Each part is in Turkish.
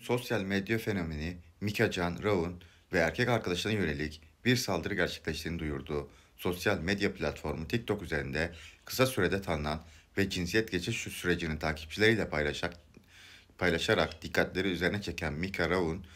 sosyal medya fenomeni Mika Can Raun ve erkek arkadaşına yönelik bir saldırı gerçekleştiğini duyurdu. Sosyal medya platformu TikTok üzerinde kısa sürede tanınan ve cinsiyet geçiş sürecini takipçileriyle paylaşarak, paylaşarak dikkatleri üzerine çeken Mika Raun,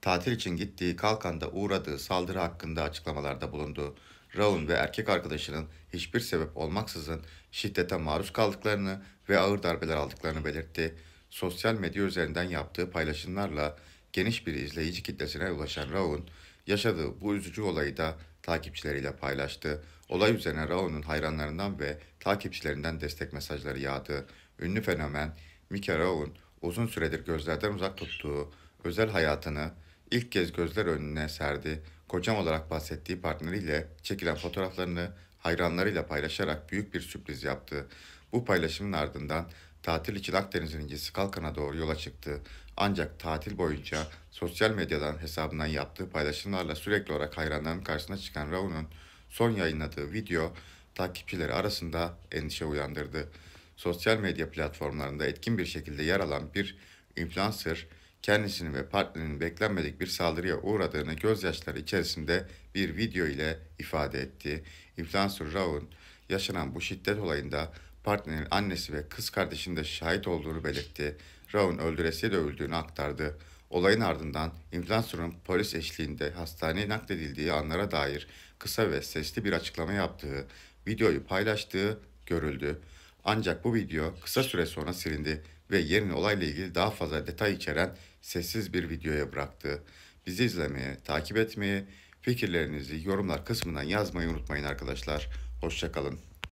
tatil için gittiği Kalkan'da uğradığı saldırı hakkında açıklamalarda bulundu. Raun ve erkek arkadaşının hiçbir sebep olmaksızın şiddete maruz kaldıklarını ve ağır darbeler aldıklarını belirtti sosyal medya üzerinden yaptığı paylaşımlarla geniş bir izleyici kitlesine ulaşan Raon, yaşadığı bu üzücü olayı da takipçileriyle paylaştı. Olay üzerine Raon'un hayranlarından ve takipçilerinden destek mesajları yağdı. Ünlü fenomen Mika Raon, uzun süredir gözlerden uzak tuttuğu özel hayatını ilk kez gözler önüne serdi. Kocam olarak bahsettiği partneriyle çekilen fotoğraflarını hayranlarıyla paylaşarak büyük bir sürpriz yaptı. Bu paylaşımın ardından tatil için Akdeniz'in incisi Kalkan'a doğru yola çıktı. Ancak tatil boyunca sosyal medyadan hesabından yaptığı paylaşımlarla sürekli olarak hayranların karşısına çıkan Raun'un son yayınladığı video takipçileri arasında endişe uyandırdı. Sosyal medya platformlarında etkin bir şekilde yer alan bir influencer kendisinin ve partnerinin beklenmedik bir saldırıya uğradığını gözyaşları içerisinde bir video ile ifade etti. Influencer Raun yaşanan bu şiddet olayında partnerin annesi ve kız kardeşinin de şahit olduğunu belirtti. Raun öldüresiye dövüldüğünü aktardı. Olayın ardından influencer'ın polis eşliğinde hastaneye nakledildiği anlara dair kısa ve sesli bir açıklama yaptığı, videoyu paylaştığı görüldü. Ancak bu video kısa süre sonra silindi ve yerini olayla ilgili daha fazla detay içeren sessiz bir videoya bıraktı. Bizi izlemeye, takip etmeyi, fikirlerinizi yorumlar kısmından yazmayı unutmayın arkadaşlar. Hoşçakalın.